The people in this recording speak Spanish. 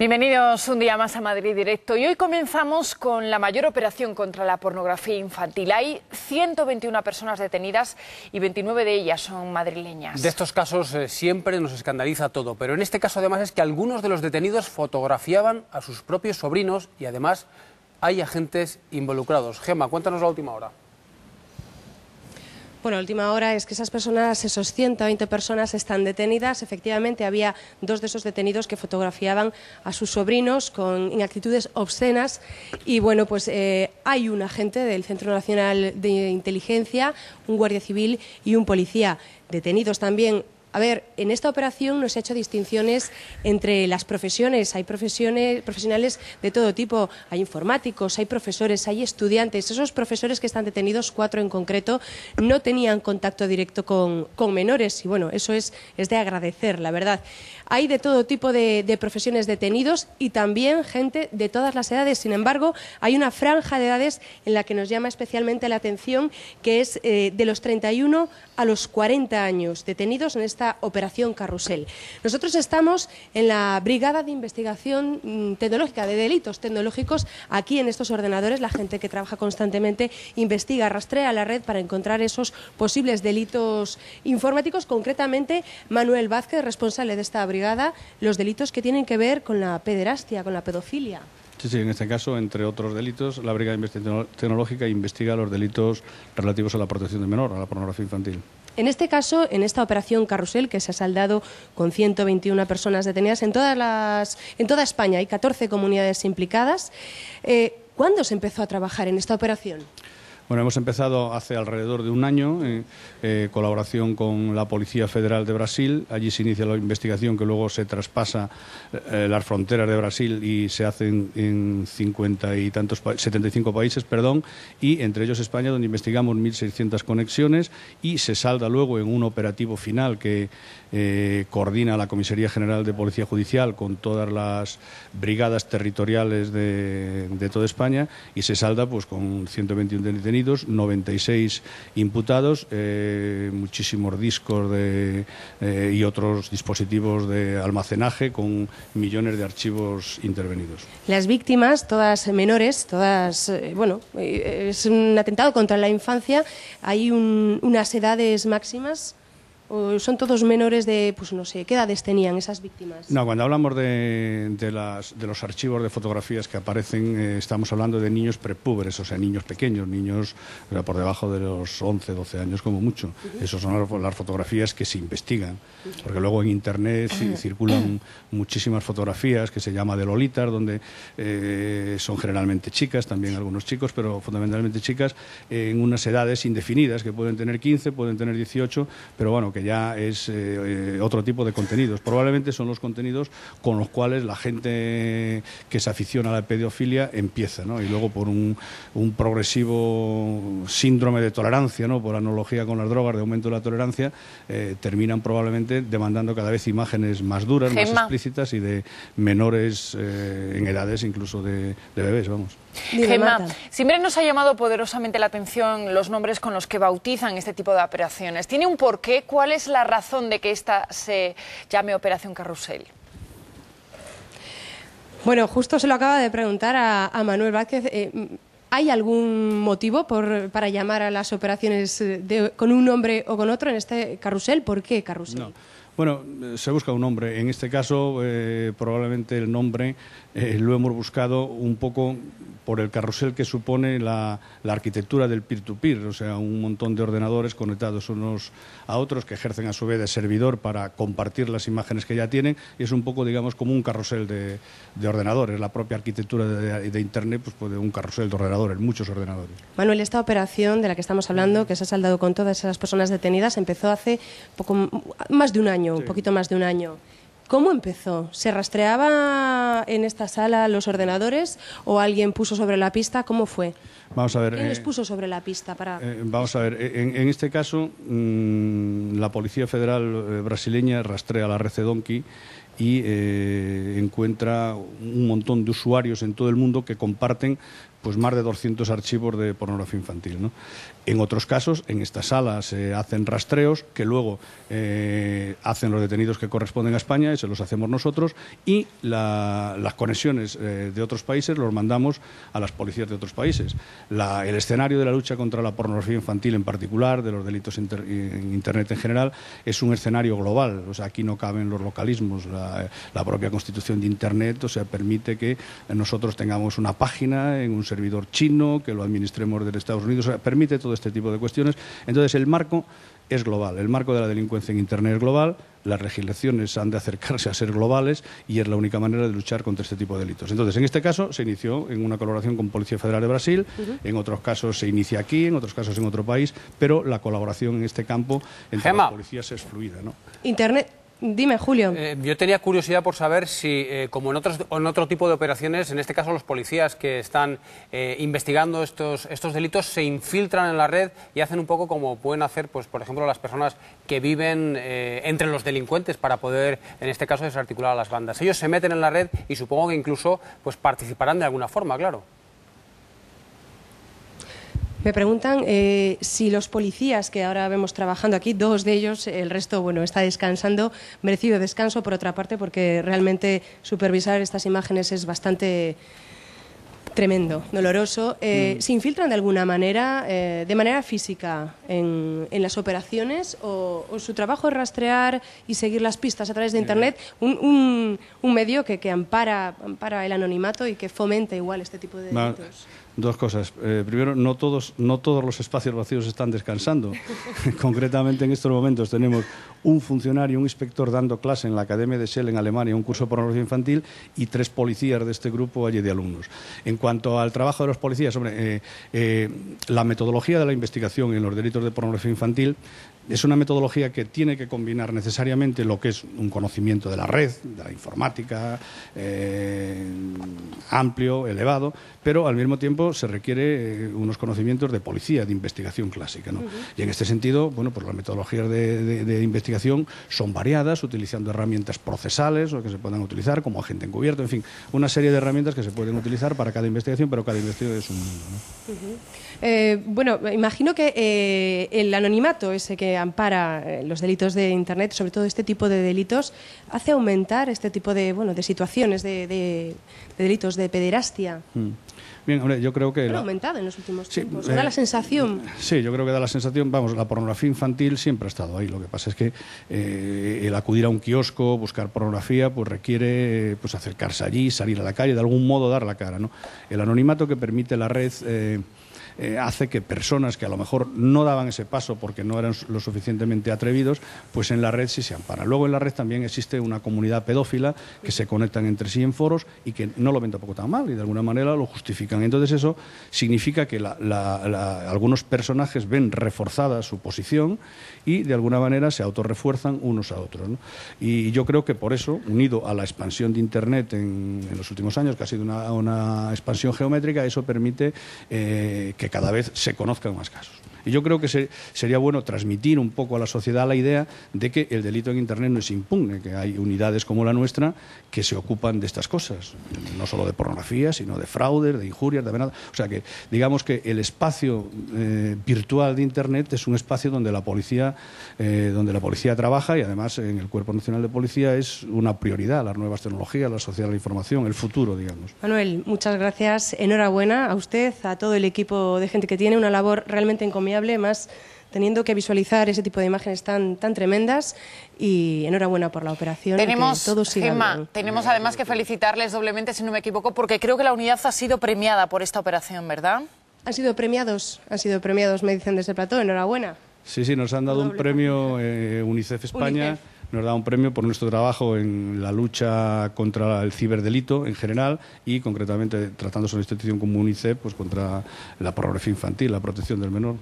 Bienvenidos un día más a Madrid Directo y hoy comenzamos con la mayor operación contra la pornografía infantil. Hay 121 personas detenidas y 29 de ellas son madrileñas. De estos casos eh, siempre nos escandaliza todo, pero en este caso además es que algunos de los detenidos fotografiaban a sus propios sobrinos y además hay agentes involucrados. Gema, cuéntanos la última hora. Bueno, última hora es que esas personas, esos 120 personas están detenidas. Efectivamente, había dos de esos detenidos que fotografiaban a sus sobrinos con actitudes obscenas. Y bueno, pues eh, hay un agente del Centro Nacional de Inteligencia, un guardia civil y un policía detenidos también. A ver, en esta operación no se ha hecho distinciones entre las profesiones. Hay profesiones, profesionales de todo tipo. Hay informáticos, hay profesores, hay estudiantes. Esos profesores que están detenidos, cuatro en concreto, no tenían contacto directo con, menores. Y bueno, eso es, de agradecer, la verdad. Hay de todo tipo de, profesiones detenidos y también gente de todas las edades. Sin embargo, hay una franja de edades en la que nos llama especialmente la atención, que es eh, de los 31 a los 40 años detenidos en esta operación Carrusel. Nosotros estamos en la Brigada de Investigación mm, Tecnológica, de Delitos Tecnológicos. Aquí en estos ordenadores la gente que trabaja constantemente investiga, rastrea la red para encontrar esos posibles delitos informáticos. Concretamente, Manuel Vázquez, responsable de esta brigada, los delitos que tienen que ver con la pederastia, con la pedofilia. Sí, sí, en este caso, entre otros delitos, la Brigada Investigación Tecnológica investiga los delitos relativos a la protección de menor, a la pornografía infantil. En este caso, en esta operación Carrusel, que se ha saldado con 121 personas detenidas en, toda España, hay 14 comunidades implicadas. Eh, ¿Cuándo se empezó a trabajar en esta operación? Bueno, hemos empezado hace alrededor de un año en eh, eh, colaboración con la Policía Federal de Brasil. Allí se inicia la investigación que luego se traspasa eh, las fronteras de Brasil y se hace en, 50 y tantos 75 países, perdón, y entre ellos España, donde investigamos 1.600 conexiones y se salda luego en un operativo final que coordina la Comisaría General de Policía Judicial con todas las brigadas territoriales de, toda España y se salda pues con 121 detenidos 96 imputados, eh, muchísimos discos de, eh, y otros dispositivos de almacenaje con millones de archivos intervenidos. Las víctimas, todas menores, todas, eh, bueno, es un atentado contra la infancia. Hay unas edades máximas son todos menores de, pues no sé, qué edades tenían esas víctimas? No, cuando hablamos de, las, de los archivos de fotografías que aparecen, eh, estamos hablando de niños prepúberes, o sea, niños pequeños, niños por debajo de los 11, 12 años como mucho. Esos Esas son las, fotografías que se investigan, porque luego en Internet circulan muchísimas fotografías que se llama de Lolitas, donde eh, son generalmente chicas, también algunos chicos, pero fundamentalmente chicas, en unas edades indefinidas, que pueden tener 15, pueden tener 18, pero bueno, que ya es eh, eh, otro tipo de contenidos. Probablemente son los contenidos con los cuales la gente que se aficiona a la pedofilia empieza, ¿no? Y luego por un, progresivo síndrome de tolerancia, ¿no? Por analogía con las drogas, de aumento de la tolerancia, eh, terminan probablemente demandando cada vez imágenes más duras, más explícitas y de menores en edades incluso de, de bebés, vamos. Gemma, siempre nos ha llamado poderosamente la atención los nombres con los que bautizan este tipo de operaciones. ¿Tiene un porqué? ¿Cuál ¿Cuál es la razón de que esta se llame Operación Carrusel? Bueno, justo se lo acaba de preguntar a, Manuel Vázquez. Eh, mm, ¿Hay algún motivo por, para llamar a las operaciones eh, con un nombre o con otro en este carrusel? ¿Por qué carrusel? Bueno, se busca un nombre. En este caso, eh, probablemente el nombre eh, lo hemos buscado un poco por el carrusel que supone la, arquitectura del peer-to-peer, o sea, un montón de ordenadores conectados unos a otros que ejercen a su vez de servidor para compartir las imágenes que ya tienen y es un poco, digamos, como un carrusel de, ordenadores. La propia arquitectura de, Internet, pues, puede un carrusel de ordenadores, muchos ordenadores. Manuel, esta operación de la que estamos hablando, que se ha saldado con todas esas personas detenidas, empezó hace poco más de un año un poquito más de un año. ¿Cómo empezó? ¿Se rastreaba en esta sala los ordenadores o alguien puso sobre la pista? ¿Cómo fue? Vamos a ver. ¿Quién eh, les puso sobre la pista para.? Eh, vamos a ver. Eh, en, este caso, mm, la Policía Federal Brasileña rastrea la red y eh, encuentra un montón de usuarios en todo el mundo que comparten pues más de 200 archivos de pornografía infantil. En otros casos, en estas salas se eh, hacen rastreos que luego eh, hacen los detenidos que corresponden a España y se los hacemos nosotros y las conexiones de otros países los mandamos a las policías de otros países. el escenario de la lucha contra la pornografía infantil en particular, de los delitos en Internet en general, es un escenario global. O sea, aquí no caben los localismos la, propia constitución de Internet, o sea, permite que nosotros tengamos una página en un servidor chino, que lo administremos desde Estados Unidos, o permite todo este tipo de cuestiones. Entonces, el marco es global, el marco de la delincuencia en Internet es global, las legislaciones han de acercarse a ser globales y es la única manera de luchar contra este tipo de delitos. Entonces, en este caso se inició en una colaboración con Policía Federal de Brasil, en otros casos se inicia aquí, en otros casos en otro país, pero la colaboración en este campo entre las policías es fluida. ¿no? Internet Dime, Julio. Eh, yo tenía curiosidad por saber si, eh, como en, en otro tipo de operaciones, en este caso los policías que están eh, investigando estos, estos delitos se infiltran en la red y hacen un poco como pueden hacer, pues, por ejemplo, las personas que viven entre los delincuentes para poder, en este caso, desarticular a las bandas. Ellos se meten en la red y supongo que incluso pues, participarán de alguna forma, claro. Me preguntan eh, si los policías que ahora vemos trabajando aquí, dos de ellos, el resto, bueno, está descansando, merecido descanso por otra parte, porque realmente supervisar estas imágenes es bastante tremendo, doloroso. Eh, mm. ¿Se infiltran de alguna manera, eh, de manera física, en, las operaciones o, su trabajo es rastrear y seguir las pistas a través de Internet, un, medio que, ampara, ampara, el anonimato y que fomenta igual este tipo de delitos? Dos cosas. Eh, primero, no todos, los espacios vacíos están descansando. Concretamente, en estos momentos tenemos un funcionario, un inspector dando clase en la Academia de Shell en Alemania, un curso de pornografía infantil, y tres policías de este grupo allí de alumnos. En cuanto al trabajo de los policías, eh, eh, la metodología de la investigación en los delitos de pornografía infantil es una metodología que tiene que combinar necesariamente lo que es un conocimiento de la red, de la informática, amplio, elevado, pero al mismo tiempo se requiere eh, unos conocimientos de policía, de investigación clásica. ¿no? Y en este sentido, bueno, pues las metodologías de, investigación son variadas, utilizando herramientas procesales o que se puedan utilizar como agente encubierto, en fin, una serie de herramientas que se pueden utilizar para cada investigación, pero cada investigación es un mundo. Eh, bueno, imagino que eh, el anonimato, ese que ampara los delitos de Internet, sobre todo este tipo de delitos, hace aumentar este tipo de, bueno, de situaciones, de, de delitos de pederastia. Mm. Bien, hombre, yo creo que... Ha aumentado en los últimos tiempos, eh, da la sensación. Sí, yo creo que da la sensación, vamos, la pornografía infantil siempre ha estado ahí, lo que pasa es que eh, el acudir a un kiosco, buscar pornografía, pues requiere pues acercarse allí, salir a la calle, de algún modo dar la cara, ¿no? El anonimato que permite la red... Eh, eh, hace que personas que a lo mejor no daban ese paso porque no eran lo suficientemente atrevidos, pues en la red sí se amparan. Luego en la red también existe una comunidad pedófila que se conectan entre sí en foros y que no lo ven tampoco tan mal y de alguna manera lo justifican. Entonces eso significa que algunos personajes ven reforzada su posición y de alguna manera se autorrefuerzan unos a otros. Y yo creo que por eso, unido a la expansión de Internet en, los últimos años, que ha sido una, expansión geométrica, eso permite eh, que cada vez se conozcan más casos. Y yo creo que sería bueno transmitir un poco a la sociedad la idea de que el delito en Internet no es impugne, que hay unidades como la nuestra que se ocupan de estas cosas, no solo de pornografía, sino de fraudes, de injurias, de amenazas. O sea que digamos que el espacio eh, virtual de Internet es un espacio donde la policía, eh, donde la policía trabaja y además en el Cuerpo Nacional de Policía es una prioridad las nuevas tecnologías, la sociedad de la información, el futuro, digamos. Manuel, muchas gracias. Enhorabuena a usted, a todo el equipo de gente que tiene una labor realmente encomiable, más teniendo que visualizar ese tipo de imágenes tan, tan tremendas y enhorabuena por la operación. Tenemos, Gemma, tenemos además que felicitarles doblemente, si no me equivoco, porque creo que la unidad ha sido premiada por esta operación, ¿verdad? Han sido premiados, han sido premiados, me dicen desde el plató, enhorabuena. Sí, sí, nos han dado un premio eh, UNICEF España nos da un premio por nuestro trabajo en la lucha contra el ciberdelito en general y concretamente tratándose de una institución como UNICEF, pues contra la pornografía infantil, la protección del menor,